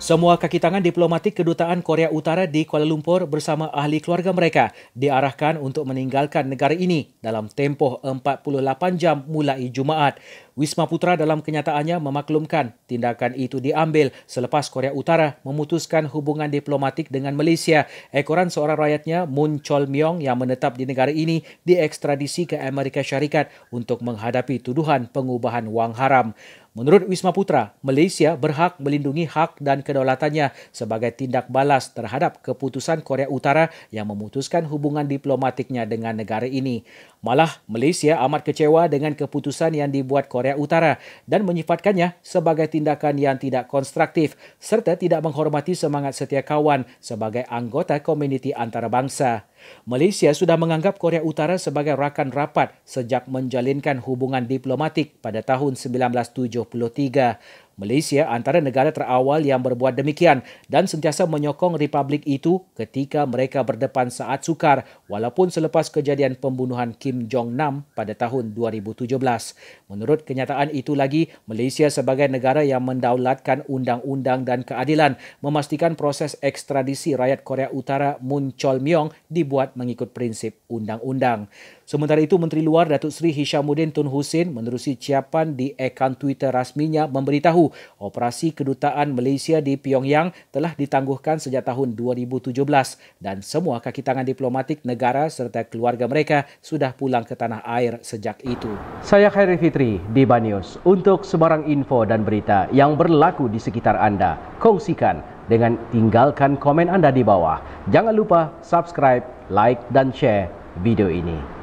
Semua kaki tangan diplomatik kedutaan Korea Utara di Kuala Lumpur bersama ahli keluarga mereka diarahkan untuk meninggalkan negara ini dalam tempoh 48 jam mulai Jumaat. Wisma Putra dalam kenyataannya memaklumkan tindakan itu diambil selepas Korea Utara memutuskan hubungan diplomatik dengan Malaysia. Ekoran seorang rakyatnya Moon Chol Myong yang menetap di negara ini diekstradisi ke Amerika Syarikat untuk menghadapi tuduhan pengubahan wang haram. Menurut Wisma Putra, Malaysia berhak melindungi hak dan kedaulatannya sebagai tindak balas terhadap keputusan Korea Utara yang memutuskan hubungan diplomatiknya dengan negara ini. Malah, Malaysia amat kecewa dengan keputusan yang dibuat Korea Utara dan menyifatkannya sebagai tindakan yang tidak konstruktif serta tidak menghormati semangat setia kawan sebagai anggota komuniti antarabangsa. Malaysia sudah menganggap Korea Utara sebagai rakan rapat sejak menjalinkan hubungan diplomatik pada tahun 1973. Malaysia antara negara terawal yang berbuat demikian dan sentiasa menyokong republik itu ketika mereka berdepan saat sukar walaupun selepas kejadian pembunuhan Kim Jong Nam pada tahun 2017. Menurut kenyataan itu lagi, Malaysia sebagai negara yang mendaulatkan undang-undang dan keadilan memastikan proses ekstradisi rakyat Korea Utara Moon Chol Myung dibuat mengikut prinsip undang-undang. Sementara itu, Menteri Luar Datuk Seri Hishamuddin Tun Hussein menerusi ciapan di akaun Twitter rasminya memberitahu operasi kedutaan Malaysia di Pyongyang telah ditangguhkan sejak tahun 2017 dan semua kaki tangan diplomatik negara serta keluarga mereka sudah pulang ke tanah air sejak itu. Saya Khairi Fitri di Banyus untuk sebarang info dan berita yang berlaku di sekitar anda. Kongsikan dengan tinggalkan komen anda di bawah. Jangan lupa subscribe, like dan share video ini.